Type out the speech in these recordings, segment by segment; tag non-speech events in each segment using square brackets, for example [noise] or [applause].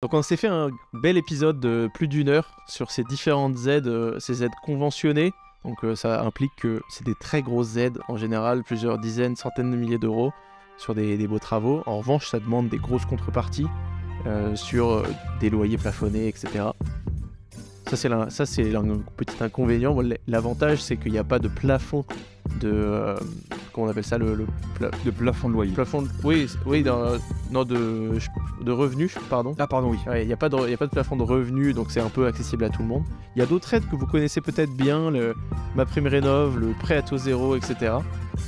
Donc on s'est fait un bel épisode de plus d'une heure sur ces différentes aides, euh, ces aides conventionnées. Donc euh, ça implique que c'est des très grosses aides en général, plusieurs dizaines, centaines de milliers d'euros sur des, beaux travaux. En revanche, ça demande des grosses contreparties euh, sur des loyers plafonnés, etc. Ça c'est un, ça, c'est petit inconvénient. L'avantage c'est qu'il n'y a pas de plafond de, on appelle ça le, le plafond de loyer. Plafond, oui, oui, non de de revenus, pardon. Ah pardon, oui. Il n'y a pas de a pas de plafond de revenus, donc c'est un peu accessible à tout le monde. Il y a d'autres aides que vous connaissez peut-être bien, le ma prime rénov, le prêt à taux zéro, etc.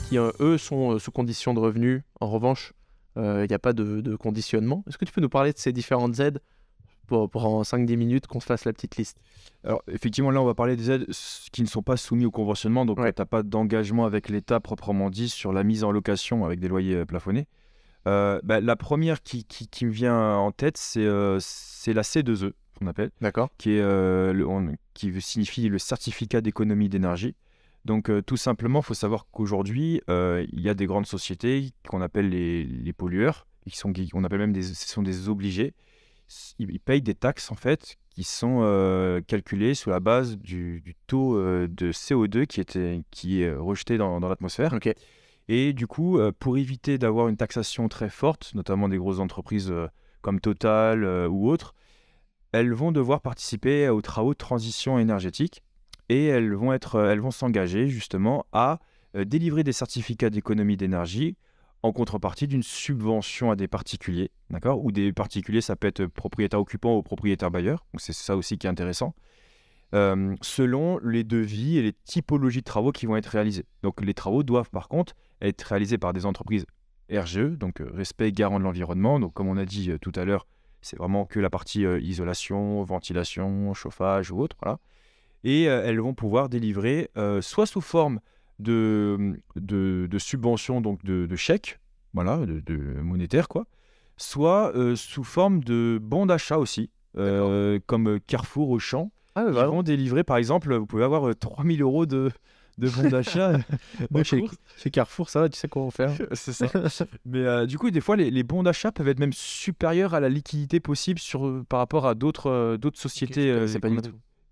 Qui euh, eux sont euh, sous condition de revenus. En revanche, il euh, n'y a pas de, de conditionnement. Est-ce que tu peux nous parler de ces différentes aides pour, en 5-10 minutes qu'on se fasse la petite liste. Alors, effectivement, là, on va parler des aides qui ne sont pas soumises au conventionnement. Donc, tu n'as pas d'engagement avec l'État proprement dit sur la mise en location avec des loyers euh, plafonnés. Euh, bah, la première qui, me vient en tête, c'est euh, c'est la C2E, qu'on appelle. D'accord. Qui, signifie le certificat d'économie d'énergie. Donc, tout simplement, il faut savoir qu'aujourd'hui, il y a des grandes sociétés qu'on appelle les, pollueurs, qui sont, on appelle même ce sont des obligés, ils payent des taxes en fait qui sont euh, calculées sur la base du, taux euh, de CO2 qui, est euh, rejeté dans, l'atmosphère. Et du coup, pour éviter d'avoir une taxation très forte, notamment des grosses entreprises comme Total ou autres, elles vont devoir participer aux travaux de transition énergétique et elles vont s'engager justement à délivrer des certificats d'économie d'énergie en contrepartie d'une subvention à des particuliers, d'accord Ou des particuliers, ça peut être propriétaire occupant ou propriétaire bailleur, donc c'est ça aussi qui est intéressant, euh, selon les devis et les typologies de travaux qui vont être réalisés. Donc les travaux doivent par contre être réalisés par des entreprises RGE, donc euh, respect garant de l'environnement, donc comme on a dit euh, tout à l'heure, c'est vraiment que la partie isolation, ventilation, chauffage ou autre, voilà. Et elles vont pouvoir délivrer soit sous forme de, de, subventions, donc de, chèques, voilà, de, monétaires, quoi, soit euh, sous forme de bons d'achat aussi, euh, comme Carrefour, Auchan, champ ah qui vont délivrer, par exemple, vous pouvez avoir 3000 euh, euros de, de bons [laughs] d'achat. chez, Carrefour, ça tu sais quoi faire. [laughs] [laughs] Mais du coup, des fois, les, bons d'achat peuvent être même supérieurs à la liquidité possible sur, par rapport à d'autres, sociétés okay,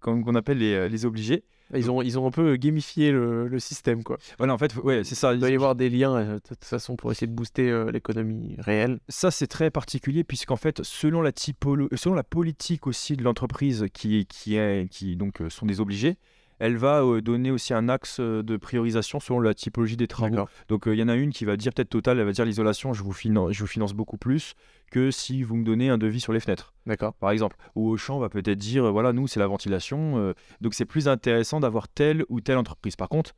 on qu'on, appelle les obligés. Ils ont, ils ont un peu gamifié le, système, quoi. Voilà, en fait, ouais, c'est ça. Il doit y avoir des liens, euh, de toute façon, pour essayer de booster euh, l'économie réelle. Ça, c'est très particulier, puisqu'en fait, selon la, typolo... selon la politique aussi de l'entreprise qui, qui, est, qui donc, euh, sont désobligés, elle va euh, donner aussi un axe euh, de priorisation selon la typologie des travaux. Donc euh, il y en a une qui va dire peut-être Total, elle va dire l'isolation, je, vous finance, beaucoup plus que si vous me donnez un devis sur les fenêtres. D'accord. Par exemple. Ou Auchan va peut-être dire voilà, nous, c'est la ventilation. donc c'est plus intéressant d'avoir telle ou telle entreprise. Par contre,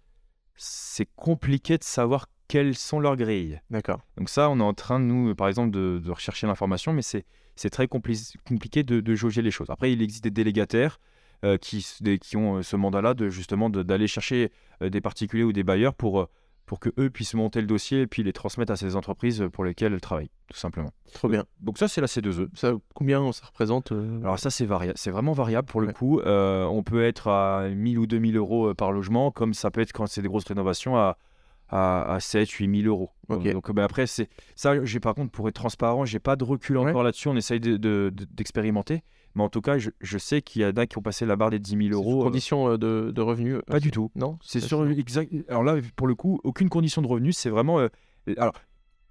c'est compliqué de savoir quelles sont leurs grilles. D'accord. Donc ça, on est en train, nous, par exemple, de, rechercher l'information, mais c'est, très compliqué de, jauger les choses. Après, il existe des délégataires euh, qui, qui, ont euh, ce mandat-là de justement d'aller chercher euh, des particuliers ou des bailleurs pour, pour que eux puissent monter le dossier et puis les transmettre à ces entreprises pour lesquelles elles travaillent, tout simplement. Trop bien. Donc ça, c'est la C2E. Ça, combien ça représente Alors ça, c'est variable. C'est vraiment variable pour le coup. on peut être à 1000 ou 2000 euros par logement, comme ça peut être quand c'est des grosses rénovations à à, à 7 8 euros. Donc, ben, après, c'est ça. J'ai par contre, pour être transparent, j'ai pas de recul encore là-dessus. On essaye d'expérimenter. De, mais en tout cas, je, je sais qu'il y en a qui ont passé la barre des 10 000 euros. Euh, condition euh, de, de revenus euh, Pas du tout. Non C'est sûr Exact... Alors là, pour le coup, aucune condition de revenu. C'est vraiment. Alors,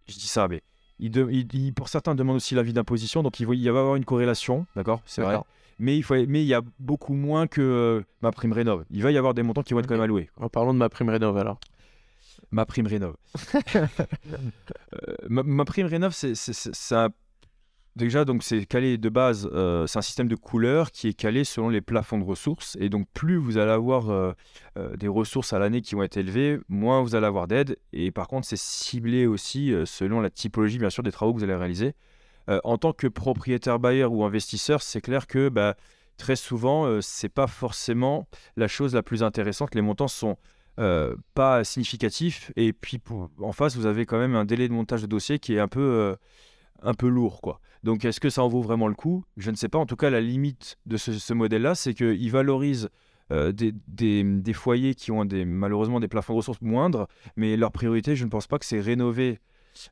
je dis ça, mais. Il de, il, pour certains, demandent aussi l'avis d'imposition, donc il, va y avoir une corrélation, d'accord C'est vrai. Mais il, faut, mais il y a beaucoup moins que ma prime rénov. Il va y avoir des montants qui vont être quand même alloués. En parlant de ma prime rénov alors. Ma prime rénov. [laughs] ma, prime rénov, c'est, ça Déjà, donc c'est calé de base, euh, c'est un système de couleurs qui est calé selon les plafonds de ressources. Et donc, plus vous allez avoir euh, euh, des ressources à l'année qui vont être élevées, moins vous allez avoir d'aide. Et par contre, c'est ciblé aussi selon la typologie, bien sûr, des travaux que vous allez réaliser. en tant que propriétaire bailleur ou investisseur, c'est clair que bah, très souvent, c'est pas forcément la chose la plus intéressante. Les montants sont pas significatifs. Et puis, en face, vous avez quand même un délai de montage de dossier qui est un peu, un peu lourd, quoi. Donc est-ce que ça en vaut vraiment le coup Je ne sais pas. En tout cas, la limite de ce, modèle-là, c'est qu'il valorise euh, des, foyers qui ont des, malheureusement des plafonds de ressources moindres, mais leur priorité, je ne pense pas que c'est rénover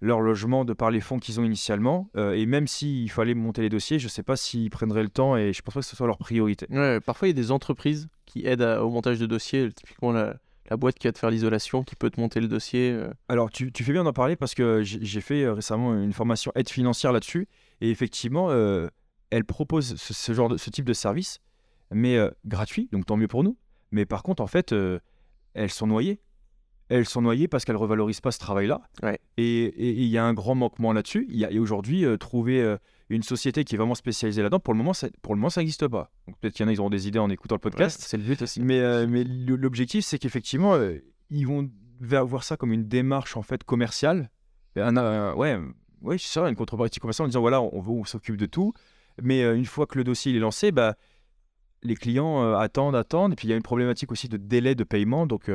leur logement de par les fonds qu'ils ont initialement. Euh, et même s'il fallait monter les dossiers, je ne sais pas s'ils prendraient le temps et je ne pense pas que ce soit leur priorité. parfois, il y a des entreprises qui aident au montage de dossiers, typiquement la, la boîte qui va te faire l'isolation, qui peut te monter le dossier. Euh. Alors, tu, fais bien d'en parler parce que j'ai fait euh, récemment une formation aide financière là-dessus. Et effectivement, euh, elle propose ce, genre de, ce type de service, mais euh, gratuit, donc tant mieux pour nous. Mais par contre, en fait, elles sont noyées. Elles sont noyées parce qu'elles ne revalorisent pas ce travail-là. Ouais. Et il y a un grand manquement là-dessus. Il y a aujourd'hui, trouver une société qui est vraiment spécialisée là-dedans. Pour le moment, ça, pour le moment, ça n'existe pas. peut-être qu'il y en a, ils auront des idées en écoutant le podcast. c'est le but aussi. Mais, euh, l'objectif, c'est qu'effectivement, euh, ils vont voir ça comme une démarche en fait commerciale. Oui, euh, ouais, ouais, c'est ça, une contrepartie commerciale en disant voilà, on, s'occupe de tout. Mais une fois que le dossier est lancé, bah, les clients attendent, attendent. Et puis il y a une problématique aussi de délai de paiement. Donc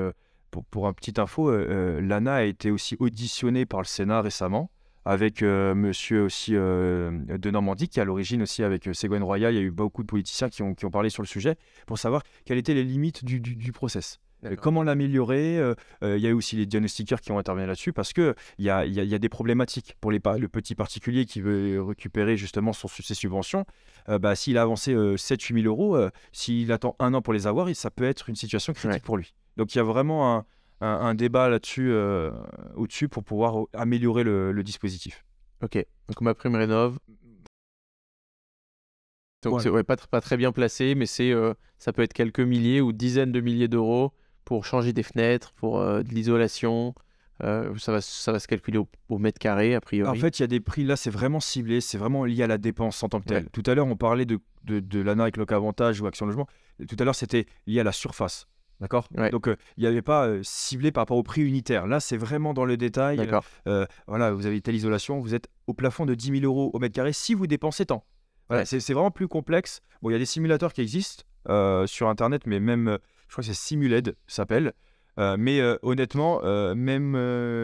pour, pour un petit info, l'ANA a été aussi auditionnée par le Sénat récemment avec euh, monsieur aussi euh, de Normandie, qui à l'origine aussi avec euh, Ségouen Royal, il y a eu beaucoup de politiciens qui ont, parlé sur le sujet pour savoir quelles étaient les limites du, process. Comment l'améliorer Il y a eu aussi les diagnostiqueurs qui ont intervenu là-dessus parce qu'il y a, y, a, des problématiques pour les, le petit particulier qui veut récupérer justement son, ses subventions. Bah, s'il a avancé 7-8 000 euros, s'il attend un an pour les avoir, ça peut être une situation critique pour lui. Donc il y a vraiment un, un, débat là-dessus euh, au-dessus pour pouvoir améliorer le, dispositif. Ok, donc ma prime rénov. Donc c'est pas, très bien placé, mais c'est euh, ça peut être quelques milliers ou dizaines de milliers d'euros pour changer des fenêtres, pour euh, de l'isolation. ça, va, ça va se calculer au, mètre carré, a priori. En fait, il y a des prix, là, c'est vraiment ciblé, c'est vraiment lié à la dépense en tant que telle. Tout à l'heure, on parlait de, de, de l'ANA avec ou Action Logement. Tout à l'heure, c'était lié à la surface. D'accord Donc, euh, il n'y avait pas euh, ciblé par rapport au prix unitaire. Là, c'est vraiment dans le détail. D'accord. Euh, voilà, vous avez telle isolation, vous êtes au plafond de 10 000 euros au mètre carré si vous dépensez tant. Voilà, c'est vraiment plus complexe. Bon, il y a des simulateurs qui existent sur Internet, mais même, je crois que c'est Simuled, s'appelle. mais honnêtement, même,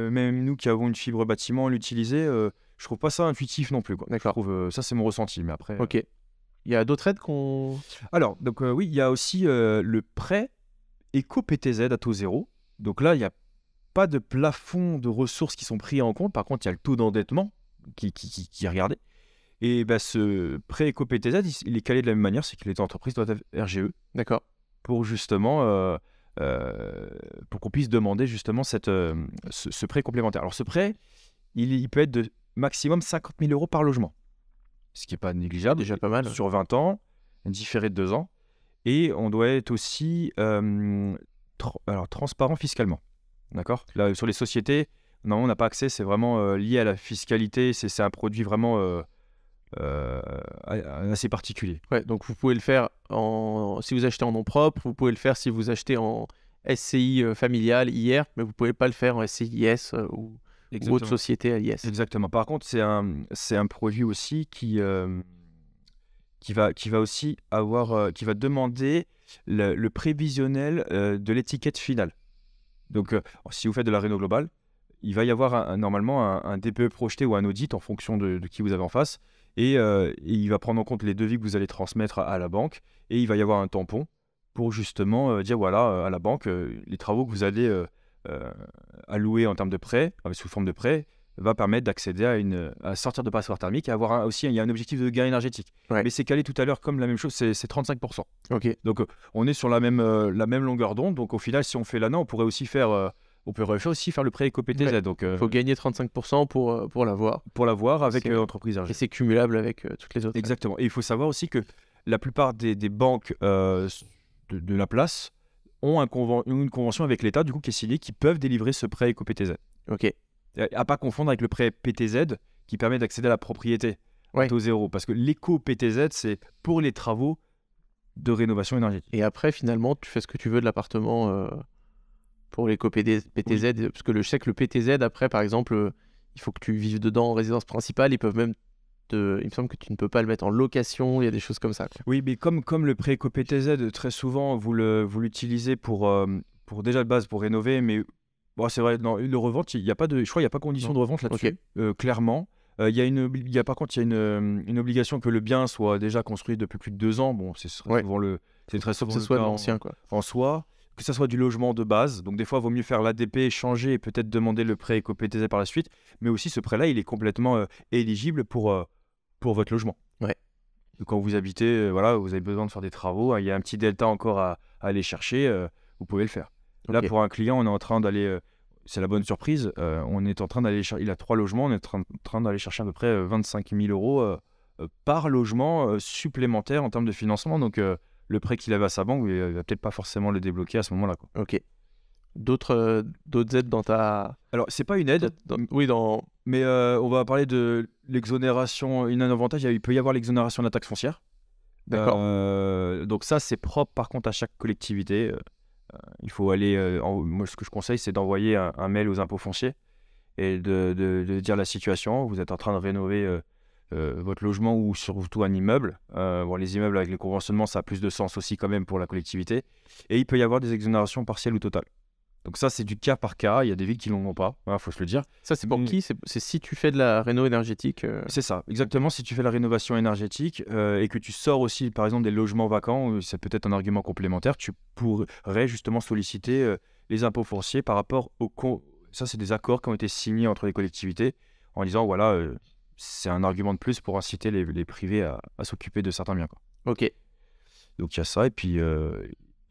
même nous qui avons une fibre bâtiment, l'utiliser, je trouve pas ça intuitif non plus. D'accord. trouve ça, c'est mon ressenti. Mais après. Ok. Il y a d'autres aides qu'on. Alors, donc oui, il y a aussi le prêt éco-PTZ à taux zéro. Donc là, il n'y a pas de plafond de ressources qui sont pris en compte. Par contre, il y a le taux d'endettement qui, qui, qui, est regardé. Et bah, ce prêt éco-PTZ, il, est calé de la même manière, c'est que les entreprises doivent être RGE. D'accord. Pour justement, euh, euh, pour qu'on puisse demander justement cette, euh, ce, prêt complémentaire. Alors ce prêt, il, il, peut être de maximum 50 000 euros par logement, ce qui n'est pas négligeable. Déjà pas mal. Sur 20 ans, différé de 2 ans. Et on doit être aussi alors, transparent fiscalement. D'accord Là, sur les sociétés, non, on n'a pas accès, c'est vraiment lié à la fiscalité, c'est un produit vraiment... assez particulier. Ouais, donc vous pouvez le faire en, si vous achetez en nom propre, vous pouvez le faire si vous achetez en SCI familiale, hier, IR, mais vous pouvez pas le faire en SCIS ou, autre société à l'IS. Exactement. Par contre, c'est un, un produit aussi qui, qui va, qui va aussi avoir, euh, qui va demander le, prévisionnel euh, de l'étiquette finale. Donc, euh, si vous faites de la réno globale, il va y avoir normalement un, DPE projeté ou un audit en fonction de, qui vous avez en face. Et, il va prendre en compte les devis que vous allez transmettre à, à la banque. Et il va y avoir un tampon pour justement dire voilà à la banque les travaux que vous allez allouer en termes de prêt, sous forme de prêt, va permettre d'accéder à une à sortir de passoire thermique et avoir aussi il y a un objectif de gain énergétique. Mais c'est calé tout à l'heure comme la même chose, c'est 35%. Ok. Donc on est sur la même euh, la même longueur d'onde. Donc au final, si on fait l'ANA, on pourrait aussi faire euh, on faire aussi faire le prêt éco-PTZ. Donc, il euh, faut gagner 35% pour, pour l'avoir. Pour l'avoir avec l'entreprise Et c'est cumulable avec toutes les autres. Exactement. Et il faut savoir aussi que la plupart des, banques de, la place ont un conven une convention avec l'État, du coup, qui est signée, qui peuvent délivrer ce prêt éco-PTZ. Ok à pas confondre avec le prêt PTZ qui permet d'accéder à la propriété au zéro. Parce que l'éco-PTZ, c'est pour les travaux de rénovation énergétique. Et après, finalement, tu fais ce que tu veux de l'appartement euh, pour l'éco-PTZ. Parce que le, chèque le PTZ, après, par exemple, euh, il faut que tu vives dedans en résidence principale. Ils peuvent même il me semble que tu ne peux pas le mettre en location, il y a des choses comme ça. Oui, mais comme, comme le prêt éco PTZ, très souvent, vous l'utilisez vous pour, euh, pour déjà de base pour rénover, mais c'est vrai, non, une revente, il y a pas de, je crois qu'il n'y a pas condition de revente là-dessus, euh, clairement. Euh, il y a une, y a, par contre, il y a euh, une, obligation que le bien soit déjà construit depuis plus de deux ans. Bon, c'est ouais. souvent le, c'est très souvent que ce soit ancien, quoi. en soi. Que ce soit du logement de base. Donc, des fois, il vaut mieux faire l'ADP, changer et peut-être demander le prêt éco-PTZ par la suite. Mais aussi, ce prêt-là, il est complètement éligible pour, pour votre logement. Ouais. Quand vous habitez, voilà, vous avez besoin de faire des travaux. Hein, il y a un petit delta encore à aller chercher. vous pouvez le faire. Là, pour un client, on est en train d'aller. Euh, c'est la bonne surprise. Euh, on est en train d'aller. Il a trois logements. On est en train d'aller chercher à peu près 25 euh, 000 euros par logement supplémentaire en termes de financement. Donc, le prêt qu'il avait à sa banque, il va peut-être pas forcément le débloquer à ce moment-là. Ok. D'autres d'autres aides dans ta. Alors, c'est pas une aide. Oui, dans. Mais on va parler de l'exonération. Il a Un avantage, il peut y avoir l'exonération de la taxe foncière. D'accord. donc ça, c'est propre par contre à chaque collectivité. Euh, il faut aller. Euh, moi, ce que je conseille, c'est d'envoyer un, mail aux impôts fonciers et de, dire la situation. Vous êtes en train de rénover euh, votre logement ou surtout un immeuble. les immeubles avec les conventionnements, ça a plus de sens aussi quand même pour la collectivité. Et il peut y avoir des exonérations partielles ou totales. Donc ça, c'est du cas par cas. Il y a des villes qui n'en ont pas, il faut se le dire. Ça, c'est pour mm. qui C'est si tu fais de la réno énergétique euh, C'est ça, exactement. Si tu fais de la rénovation énergétique euh, et que tu sors aussi, par exemple, des logements vacants, euh, c'est peut-être un argument complémentaire, tu pourrais justement solliciter les impôts fonciers par rapport au... Ça, c'est des accords qui ont été signés entre les collectivités en disant, voilà, c'est un argument de plus pour inciter les, privés à, s'occuper de certains biens. Ok. Donc il y a ça, et puis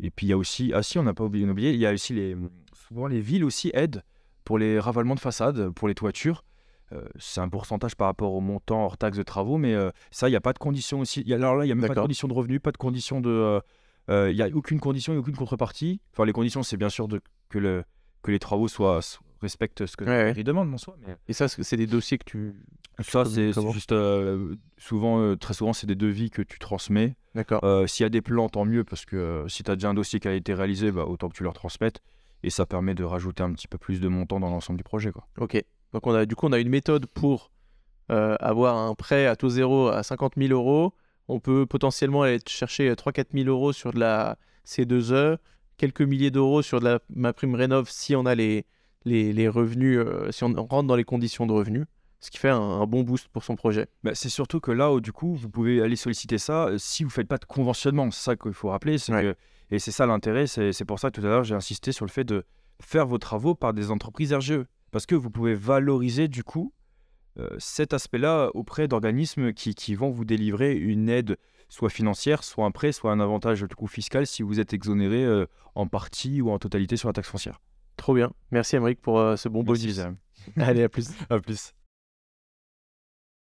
et puis il y a aussi, ah si, on n'a pas oublié, il y a aussi les, souvent les villes aussi aident pour les ravalements de façade, pour les toitures. Euh, c'est un pourcentage par rapport au montant hors taxe de travaux, mais euh, ça, il n'y a pas de condition aussi. alors là, il n'y a même pas de condition de revenu, pas de condition de. Euh, il y n'y a aucune condition et aucune contrepartie. Enfin, les conditions, c'est bien sûr de, que, le, que les travaux soient, respecte ce que ouais, ouais. demande mon soi. Euh, et ça, c'est des dossiers que tu. Ça, c'est juste. Euh, souvent, euh, très souvent, c'est des devis que tu transmets. D'accord. S'il y a des plans, tant mieux, parce que si tu as déjà un dossier qui a été réalisé, bah, autant que tu leur transmettes. Et ça permet de rajouter un petit peu plus de montant dans l'ensemble du projet. Quoi. Ok. Donc, on a, du coup, on a une méthode pour avoir un prêt à taux zéro à 50 000 euros. On peut potentiellement aller chercher 3-4 000 euros sur de la C2E, quelques milliers d'euros sur de la, ma prime rénov si on a les, les, revenus, euh, si on rentre dans les conditions de revenus, ce qui fait un, bon boost pour son projet. Bah, c'est surtout que là, où, oh, du coup, vous pouvez aller solliciter ça euh, si vous faites pas de conventionnement. C'est ça qu'il faut rappeler. et c'est ça l'intérêt. C'est pour ça que tout à l'heure, j'ai insisté sur le fait de faire vos travaux par des entreprises RGE. Parce que vous pouvez valoriser, du coup, euh, cet aspect-là auprès d'organismes qui, vont vous délivrer une aide soit financière, soit un prêt, soit un avantage du coup fiscal si vous êtes exonéré en partie ou en totalité sur la taxe foncière. Trop bien. Merci Amérique pour euh, ce bon bonus. Allez, à plus. [laughs] à plus.